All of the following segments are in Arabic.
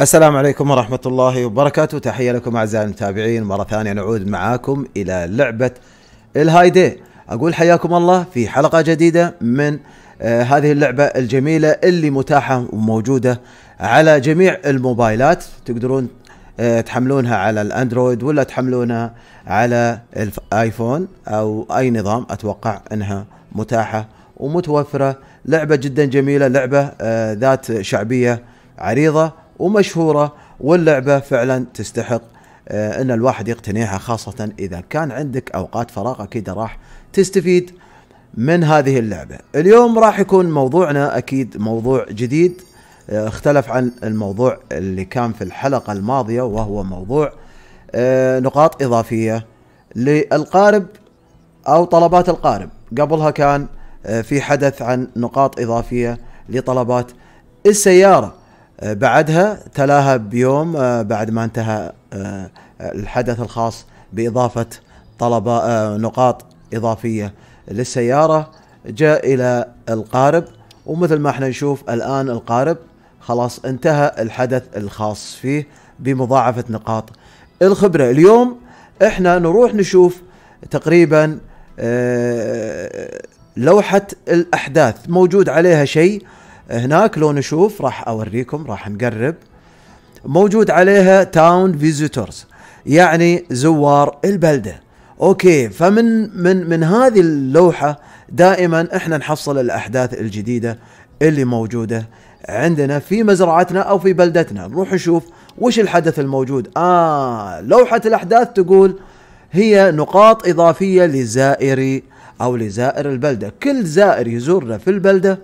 السلام عليكم ورحمة الله وبركاته تحية لكم أعزائي المتابعين مرة ثانية نعود معاكم إلى لعبة الهايدي أقول حياكم الله في حلقة جديدة من آه، هذه اللعبة الجميلة اللي متاحة وموجودة على جميع الموبايلات تقدرون آه، تحملونها على الاندرويد ولا تحملونها على الايفون او اي نظام اتوقع انها متاحه ومتوفره لعبه جدا جميله لعبه آه، ذات شعبيه عريضه ومشهوره واللعبه فعلا تستحق آه، ان الواحد يقتنيها خاصه اذا كان عندك اوقات فراغ اكيد راح تستفيد من هذه اللعبه. اليوم راح يكون موضوعنا اكيد موضوع جديد آه، اختلف عن الموضوع اللي كان في الحلقه الماضيه وهو موضوع نقاط اضافيه للقارب او طلبات القارب قبلها كان آه، في حدث عن نقاط إضافية لطلبات السيارة آه، بعدها تلاها بيوم آه، بعد ما انتهى الحدث الخاص بإضافة طلبة نقاط إضافية للسيارة جاء إلى القارب ومثل ما احنا نشوف الآن القارب خلاص انتهى الحدث الخاص فيه بمضاعفة نقاط الخبرة اليوم احنا نروح نشوف تقريبا اه لوحة الأحداث موجود عليها شيء هناك لو نشوف راح أوريكم راح نقرب موجود عليها تاون فيزيتورز يعني زوار البلدة أوكي فمن من من هذه اللوحة دائما احنا نحصل الأحداث الجديدة اللي موجودة عندنا في مزرعتنا أو في بلدتنا نروح نشوف وش الحدث الموجود آه لوحة الأحداث تقول هي نقاط إضافية لزائري أو لزائر البلدة كل زائر يزورنا في البلدة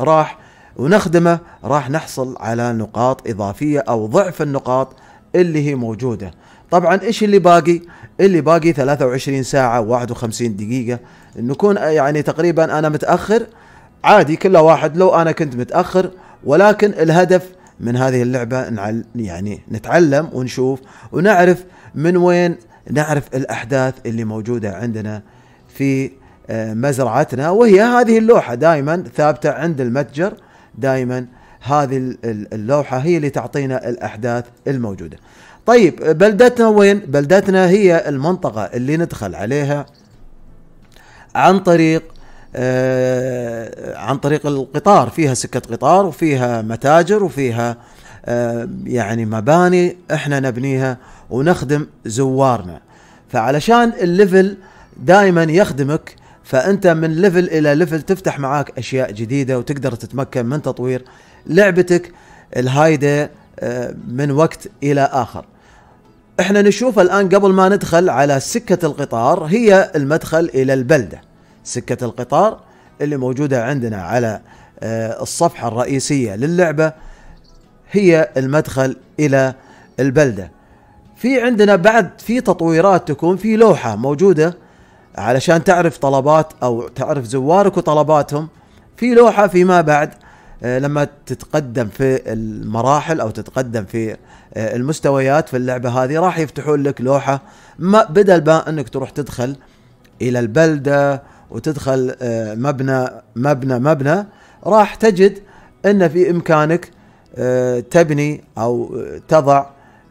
راح ونخدمه راح نحصل على نقاط إضافية أو ضعف النقاط اللي هي موجودة طبعا إيش اللي باقي اللي باقي 23 ساعة 51 دقيقة نكون يعني تقريبا أنا متأخر عادي كل واحد لو أنا كنت متأخر ولكن الهدف من هذه اللعبة يعني نتعلم ونشوف ونعرف من وين نعرف الأحداث اللي موجودة عندنا في آه، مزرعتنا وهي هذه اللوحة دائما ثابتة عند المتجر دائما هذه اللوحة هي اللي تعطينا الأحداث الموجودة طيب بلدتنا وين؟ بلدتنا هي المنطقة اللي ندخل عليها عن طريق آه، عن طريق القطار فيها سكة قطار وفيها متاجر وفيها آه، يعني مباني احنا نبنيها ونخدم زوارنا فعلشان الليفل دائما يخدمك فانت من ليفل الى ليفل تفتح معاك اشياء جديده وتقدر تتمكن من تطوير لعبتك الهايده آه، من وقت الى اخر. احنا نشوف الان قبل ما ندخل على سكه القطار هي المدخل الى البلده. سكه القطار اللي موجوده عندنا على آه، الصفحه الرئيسيه للعبه هي المدخل الى البلده. في عندنا بعد في تطويرات تكون في لوحه موجوده علشان تعرف طلبات او تعرف زوارك وطلباتهم في لوحه فيما بعد آه، لما تتقدم في المراحل او تتقدم في آه، المستويات في اللعبه هذه راح يفتحون لك لوحه ما بدل ما انك تروح تدخل الى البلده وتدخل آه، مبنى مبنى مبنى راح تجد ان في امكانك تبني او تضع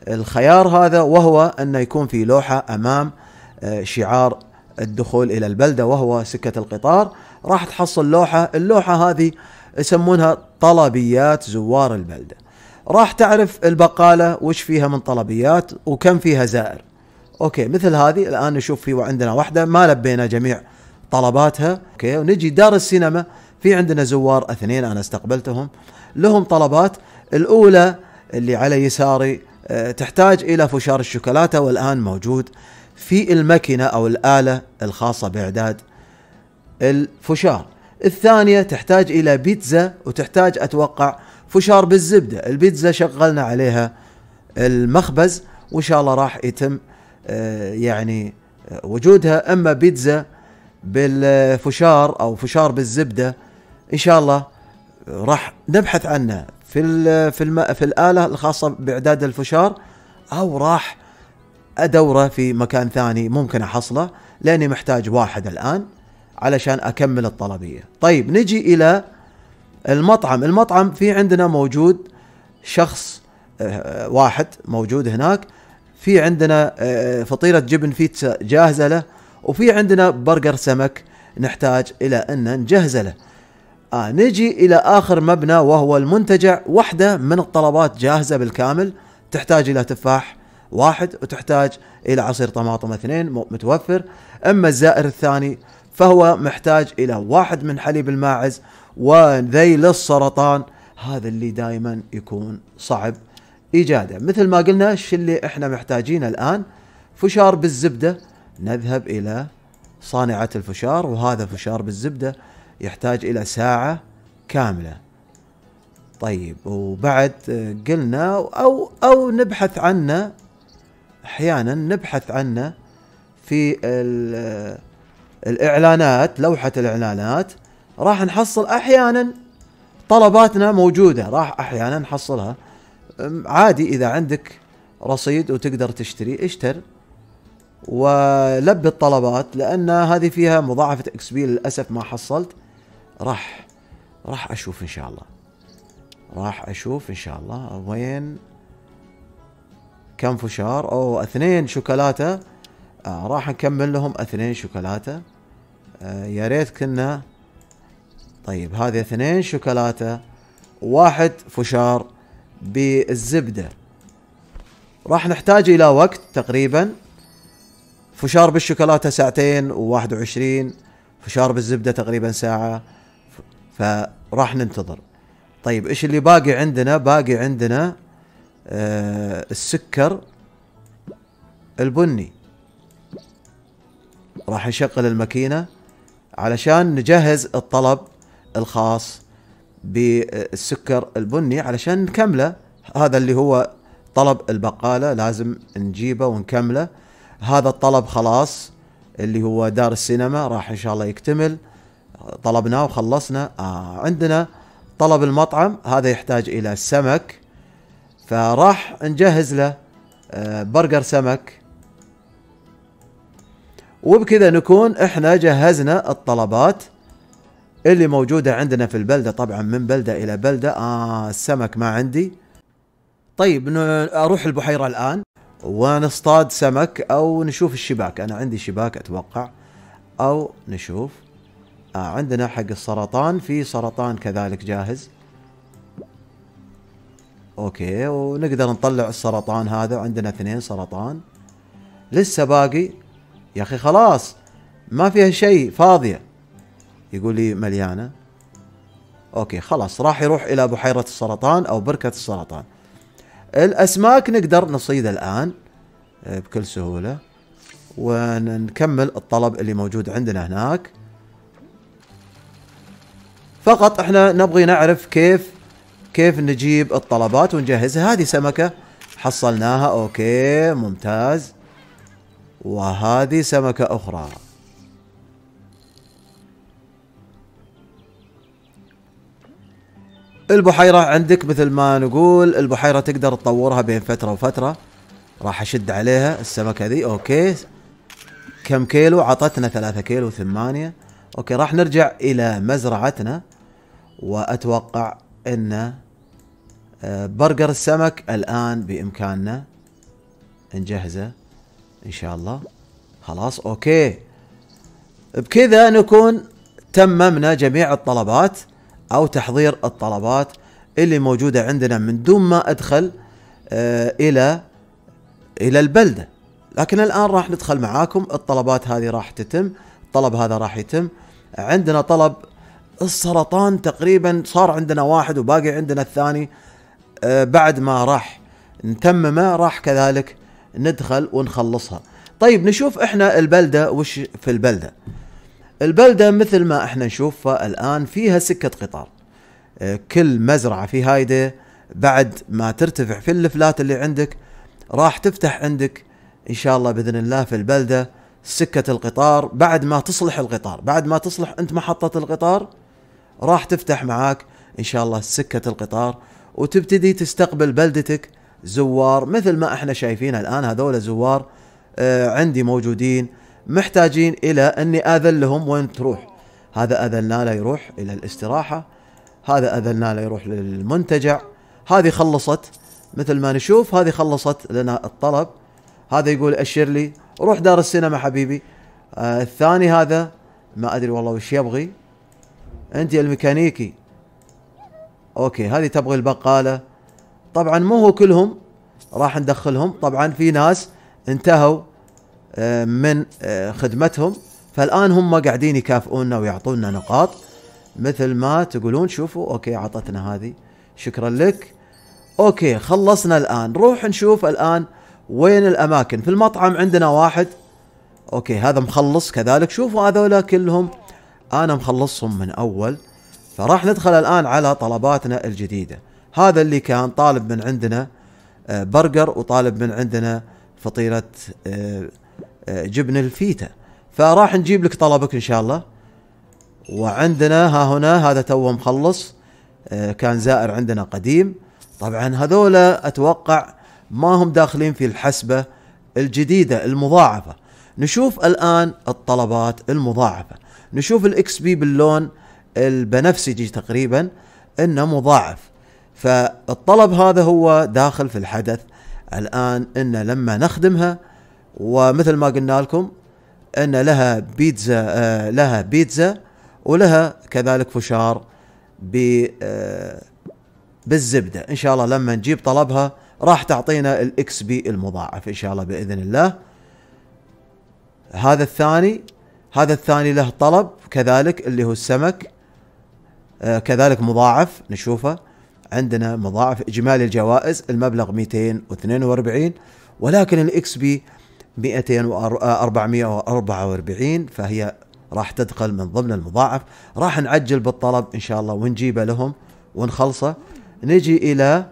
الخيار هذا وهو انه يكون في لوحه امام شعار الدخول الى البلده وهو سكه القطار راح تحصل لوحه اللوحه هذه يسمونها طلبيات زوار البلده راح تعرف البقاله وش فيها من طلبيات وكم فيها زائر اوكي مثل هذه الان نشوف في عندنا واحده ما لبينا جميع طلباتها اوكي ونجي دار السينما في عندنا زوار اثنين انا استقبلتهم لهم طلبات الاولى اللي على يساري آه، تحتاج الى فشار الشوكولاته والان موجود في الماكينة أو الآلة الخاصة بإعداد الفشار الثانية تحتاج إلى بيتزا وتحتاج أتوقع فشار بالزبدة البيتزا شغلنا عليها المخبز وإن شاء الله راح يتم آه، يعني آه، وجودها أما بيتزا بالفشار أو فشار بالزبدة إن شاء الله راح نبحث عنها في في في الآلة الخاصة بإعداد الفشار أو راح ادوره في مكان ثاني ممكن احصله لاني محتاج واحد الان علشان اكمل الطلبيه. طيب نجي الى المطعم، المطعم في عندنا موجود شخص آه، واحد موجود هناك في عندنا آه، فطيره جبن فيتزا جاهزه له وفي عندنا برجر سمك نحتاج الى ان نجهزه له. آه نجي الى اخر مبنى وهو المنتجع، وحده من الطلبات جاهزه بالكامل تحتاج الى تفاح واحد وتحتاج الى عصير طماطم اثنين متوفر اما الزائر الثاني فهو محتاج الى واحد من حليب الماعز وذيل السرطان هذا اللي دائما يكون صعب ايجاده مثل ما قلنا الشيء اللي احنا محتاجينه الان فشار بالزبده نذهب الى صانعه الفشار وهذا فشار بالزبده يحتاج الى ساعه كامله طيب وبعد آه، قلنا او او نبحث عنه احيانا نبحث عنه في الاعلانات لوحه الاعلانات راح نحصل احيانا طلباتنا موجوده راح احيانا نحصلها عادي اذا عندك رصيد وتقدر تشتري اشتر ولبي الطلبات لان هذه فيها مضاعفه اكس بي للاسف ما حصلت راح راح اشوف ان شاء الله راح اشوف ان شاء الله وين كم فشار او اثنين شوكولاته آه راح نكمل لهم اثنين شوكولاته آه يا ريت كنا طيب هذه اثنين شوكولاته واحد فشار بالزبده راح نحتاج الى وقت تقريبا فشار بالشوكولاته ساعتين وواحد وعشرين فشار بالزبده تقريبا ساعه فراح ننتظر طيب ايش اللي باقي عندنا باقي عندنا آه، السكر البني راح نشغل الماكينه علشان نجهز الطلب الخاص بالسكر البني علشان نكمله هذا اللي هو طلب البقاله لازم نجيبه ونكمله هذا الطلب خلاص اللي هو دار السينما راح ان شاء الله يكتمل طلبناه وخلصنا آه عندنا طلب المطعم هذا يحتاج الى سمك فراح نجهز له آه، برجر سمك وبكذا نكون احنا جهزنا الطلبات اللي موجودة عندنا في البلدة طبعا من بلدة إلى بلدة آه السمك ما عندي طيب أروح البحيرة الآن ونصطاد سمك أو نشوف الشباك أنا عندي شباك أتوقع أو نشوف آه عندنا حق السرطان في سرطان كذلك جاهز اوكي ونقدر نطلع السرطان هذا وعندنا اثنين سرطان لسه باقي يا اخي خلاص ما فيها شيء فاضيه يقول لي مليانه اوكي خلاص راح يروح الى بحيره السرطان او بركه السرطان الاسماك نقدر نصيد الان آه، بكل سهوله ونكمل الطلب اللي موجود عندنا هناك فقط احنا نبغي نعرف كيف كيف نجيب الطلبات ونجهزها هذه سمكة حصلناها اوكي ممتاز وهذه سمكة اخرى البحيرة عندك مثل ما نقول البحيرة تقدر تطورها بين فترة وفترة راح اشد عليها السمكة ذي اوكي كم كيلو عطتنا ثلاثة كيلو ثمانية اوكي راح نرجع الى مزرعتنا واتوقع أنه برجر السمك الآن بإمكاننا نجهزه إن شاء الله خلاص أوكي بكذا نكون تممنا جميع الطلبات أو تحضير الطلبات اللي موجودة عندنا من دون ما أدخل آه، إلى إلى البلدة لكن الآن راح ندخل معاكم الطلبات هذه راح تتم الطلب هذا راح يتم عندنا طلب السرطان تقريبا صار عندنا واحد وباقي عندنا الثاني آه، بعد ما راح نتممه راح كذلك ندخل ونخلصها طيب نشوف احنا البلده وش في البلده البلده مثل ما احنا نشوفها الان فيها سكه قطار آه، كل مزرعه في هايده بعد ما ترتفع في الفلات اللي عندك راح تفتح عندك ان شاء الله باذن الله في البلده سكه القطار بعد ما تصلح القطار بعد ما تصلح انت محطه القطار راح تفتح معاك ان شاء الله سكه القطار وتبتدي تستقبل بلدتك زوار مثل ما احنا شايفين الان هذول زوار آه عندي موجودين محتاجين الى اني اذلهم وين تروح هذا اذلنا له يروح الى الاستراحه هذا اذلنا له يروح للمنتجع هذه خلصت مثل ما نشوف هذه خلصت لنا الطلب هذا يقول اشر لي روح دار السينما حبيبي آه الثاني هذا ما ادري والله وش يبغي انت الميكانيكي اوكي هذه تبغي البقاله طبعا مو هو كلهم راح ندخلهم طبعا في ناس انتهوا آه، من آه، خدمتهم فالان هم قاعدين يكافئونا ويعطونا نقاط مثل ما تقولون شوفوا اوكي عطتنا هذه شكرا لك اوكي خلصنا الان روح نشوف الان وين الاماكن في المطعم عندنا واحد اوكي هذا مخلص كذلك شوفوا هذولا كلهم انا مخلصهم من اول فراح ندخل الآن على طلباتنا الجديدة هذا اللي كان طالب من عندنا آه، برجر وطالب من عندنا فطيرة آه، آه، جبن الفيتا فراح نجيب لك طلبك إن شاء الله وعندنا ها هنا هذا توه مخلص كان زائر عندنا قديم طبعا هذولا أتوقع ما هم داخلين في الحسبة الجديدة المضاعفة نشوف الآن الطلبات المضاعفة نشوف الإكس بي باللون البنفسجي تقريبا انه مضاعف فالطلب هذا هو داخل في الحدث الان ان لما نخدمها ومثل ما قلنا لكم ان لها بيتزا آه لها بيتزا ولها كذلك فشار ب آه بالزبده ان شاء الله لما نجيب طلبها راح تعطينا الاكس بي المضاعف ان شاء الله باذن الله هذا الثاني هذا الثاني له طلب كذلك اللي هو السمك آه، كذلك مضاعف نشوفه عندنا مضاعف اجمالي الجوائز المبلغ 242 ولكن الاكس بي 2444 فهي راح تدخل من ضمن المضاعف راح نعجل بالطلب ان شاء الله ونجيبه لهم ونخلصه نجي الى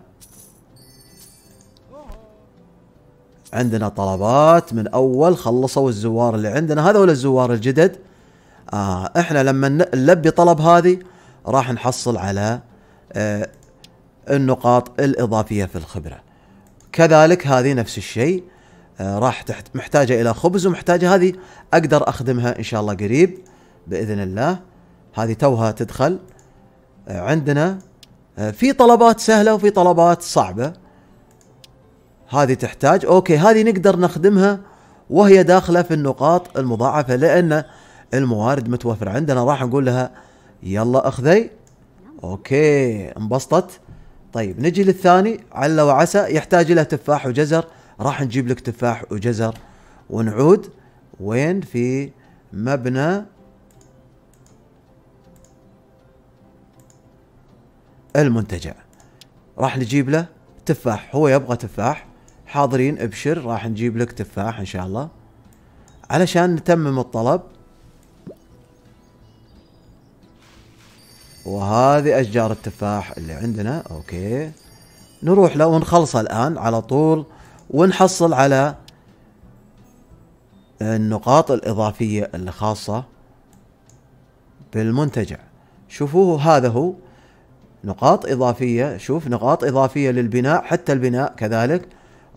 عندنا طلبات من اول خلصوا الزوار اللي عندنا هذول الزوار الجدد آه احنا لما نلبي طلب هذه راح نحصل على آه، النقاط الإضافية في الخبرة كذلك هذه نفس الشيء آه، راح تحت محتاجة إلى خبز ومحتاجة هذه أقدر أخدمها إن شاء الله قريب بإذن الله هذه توها تدخل آه، عندنا في طلبات سهلة وفي طلبات صعبة هذه تحتاج أوكي هذه نقدر نخدمها وهي داخلة في النقاط المضاعفة لأن الموارد متوفرة عندنا راح نقول لها يلا اخذي اوكي انبسطت طيب نجي للثاني عل وعسى يحتاج له تفاح وجزر راح نجيب لك تفاح وجزر ونعود وين في مبنى المنتجع راح نجيب له تفاح هو يبغى تفاح حاضرين ابشر راح نجيب لك تفاح ان شاء الله علشان نتمم الطلب وهذه اشجار التفاح اللي عندنا اوكي نروح له ونخلصه الان على طول ونحصل على النقاط الاضافيه الخاصه بالمنتجع شوفوه هذا هو نقاط اضافيه شوف نقاط اضافيه للبناء حتى البناء كذلك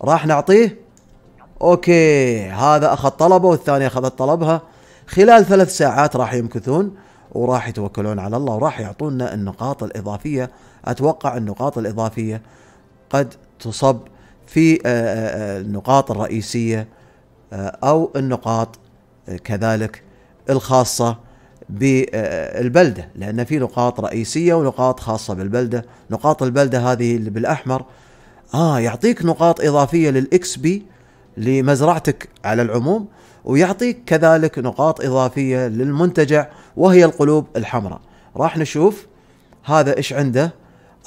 راح نعطيه اوكي هذا اخذ طلبه والثاني اخذت طلبها خلال ثلاث ساعات راح يمكثون وراح يتوكلون على الله وراح يعطونا النقاط الإضافية أتوقع النقاط الإضافية قد تصب في آه، آه، آه، النقاط الرئيسية أو النقاط كذلك الخاصة بالبلدة لأن في نقاط رئيسية ونقاط خاصة بالبلدة نقاط البلدة هذه اللي بالأحمر آه يعطيك نقاط إضافية للإكس بي لمزرعتك على العموم ويعطيك كذلك نقاط اضافيه للمنتجع وهي القلوب الحمراء راح نشوف هذا ايش عنده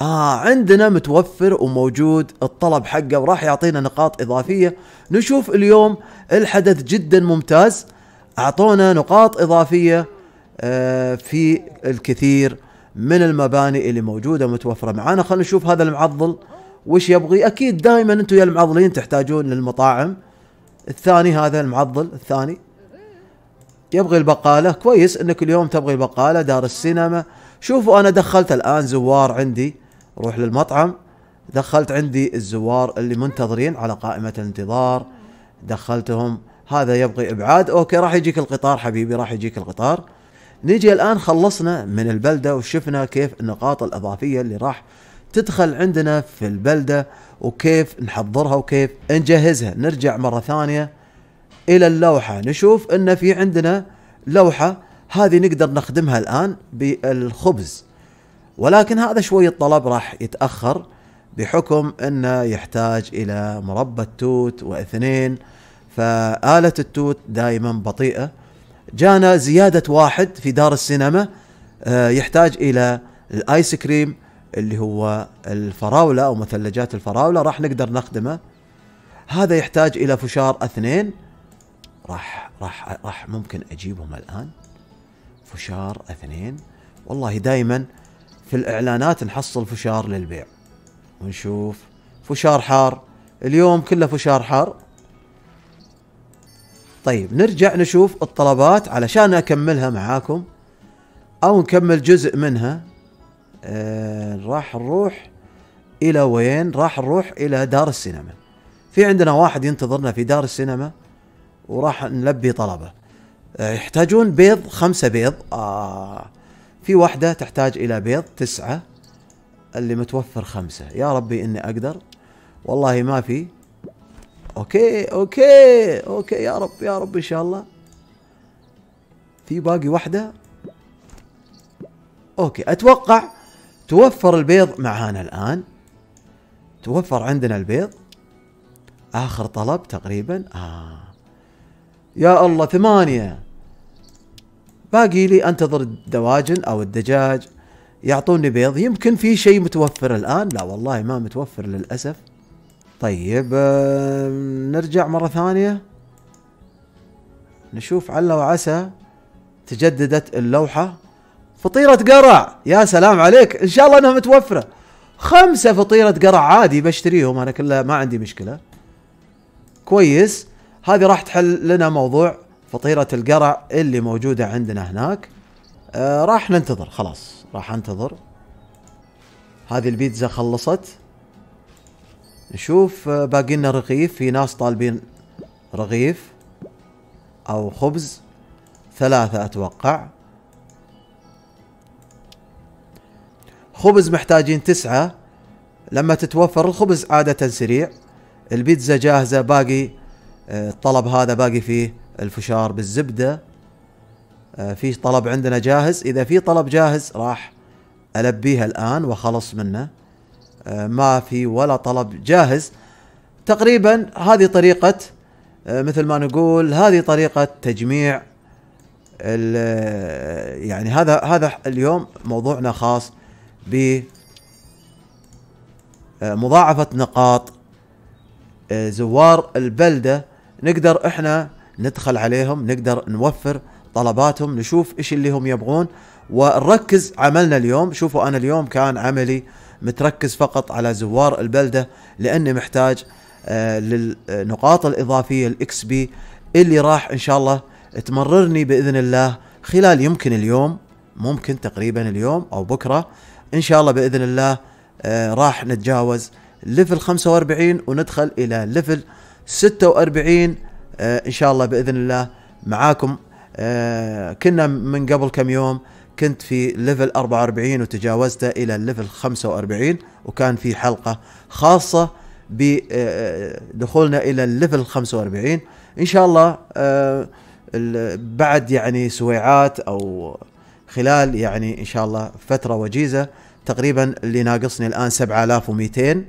آه عندنا متوفر وموجود الطلب حقه وراح يعطينا نقاط إضافية نشوف اليوم الحدث جدا ممتاز أعطونا نقاط إضافية آه، في الكثير من المباني اللي موجودة متوفرة معانا خلينا نشوف هذا المعضل وش يبغي أكيد دائما أنتم يا المعضلين تحتاجون للمطاعم الثاني هذا المعضل الثاني يبغي البقالة كويس انك اليوم تبغي البقالة دار السينما شوفوا انا دخلت الان زوار عندي روح للمطعم دخلت عندي الزوار اللي منتظرين على قائمة الانتظار دخلتهم هذا يبغي ابعاد اوكي راح يجيك القطار حبيبي راح يجيك القطار نيجي الان خلصنا من البلدة وشفنا كيف النقاط الاضافية اللي راح تدخل عندنا في البلده وكيف نحضرها وكيف نجهزها نرجع مره ثانيه الى اللوحه نشوف ان في عندنا لوحه هذه نقدر نخدمها الان بالخبز ولكن هذا شويه طلب راح يتاخر بحكم انه يحتاج الى مربى التوت واثنين فآلة التوت دائما بطيئة جانا زيادة واحد في دار السينما آه، يحتاج إلى الآيس كريم اللي هو الفراولة أو مثلجات الفراولة راح نقدر نخدمه هذا يحتاج إلى فشار اثنين راح راح راح ممكن أجيبهم الآن فشار اثنين والله دائما في الإعلانات نحصل فشار للبيع ونشوف فشار حار اليوم كله فشار حار طيب نرجع نشوف الطلبات علشان أكملها معاكم أو نكمل جزء منها آه، راح نروح الى وين راح نروح الى دار السينما في عندنا واحد ينتظرنا في دار السينما وراح نلبي طلبه آه، يحتاجون بيض خمسة بيض آه في واحدة تحتاج إلى بيض تسعة اللي متوفر خمسة يا ربي إني أقدر والله ما في أوكي أوكي أوكي يا رب يا رب إن شاء الله في باقي واحدة اوكي اتوقع توفر البيض معانا الآن توفر عندنا البيض آخر طلب تقريبا آه يا الله ثمانية باقي لي أنتظر الدواجن أو الدجاج يعطوني بيض يمكن في شيء متوفر الآن لا والله ما متوفر للأسف طيب آه، نرجع مرة ثانية نشوف على وعسى تجددت اللوحة فطيرة قرع يا سلام عليك ان شاء الله انها متوفرة خمسة فطيرة قرع عادي بشتريهم انا كلها ما عندي مشكلة كويس هذه راح تحل لنا موضوع فطيرة القرع اللي موجودة عندنا هناك آه راح ننتظر خلاص راح انتظر هذه البيتزا خلصت نشوف آه، باقي لنا رغيف في ناس طالبين رغيف او خبز ثلاثة اتوقع خبز محتاجين تسعة لما تتوفر الخبز عادة سريع البيتزا جاهزة باقي آه، الطلب هذا باقي فيه الفشار بالزبدة آه، في طلب عندنا جاهز إذا في طلب جاهز راح ألبيها الآن وخلص منه آه، ما في ولا طلب جاهز تقريبا هذه طريقة مثل ما نقول هذه طريقة تجميع يعني هذا هذا اليوم موضوعنا خاص بمضاعفة آه، نقاط آه، زوار البلدة نقدر احنا ندخل عليهم نقدر نوفر طلباتهم نشوف ايش اللي هم يبغون ونركز عملنا اليوم شوفوا انا اليوم كان عملي متركز فقط على زوار البلدة لاني محتاج آه، للنقاط الاضافية الاكس بي اللي راح ان شاء الله تمررني باذن الله خلال يمكن اليوم ممكن تقريبا اليوم او بكره ان شاء الله باذن الله آه راح نتجاوز ليفل 45 وندخل الى ليفل 46 آه ان شاء الله باذن الله معاكم آه كنا من قبل كم يوم كنت في ليفل 44 وتجاوزته الى ليفل 45 وكان في حلقه خاصه بدخولنا آه، الى الليفل 45 ان شاء الله آه، بعد يعني سويعات او خلال يعني ان شاء الله فتره وجيزه تقريبا اللي ناقصني الان 7200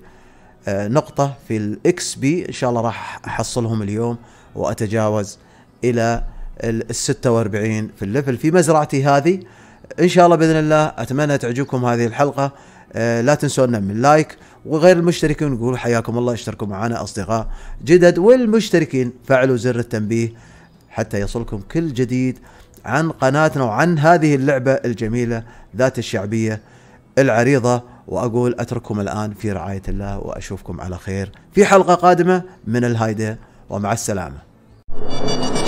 آه، نقطه في الاكس بي ان شاء الله راح احصلهم اليوم واتجاوز الى ال 46 في الليفل في مزرعتي هذه ان شاء الله باذن الله اتمنى تعجبكم هذه الحلقه آه، لا تنسونا من لايك وغير المشتركين نقول حياكم الله اشتركوا معنا اصدقاء جدد والمشتركين فعلوا زر التنبيه حتى يصلكم كل جديد عن قناتنا وعن هذه اللعبة الجميلة ذات الشعبية العريضة وأقول أترككم الآن في رعاية الله وأشوفكم على خير في حلقة قادمة من الهايدة ومع السلامة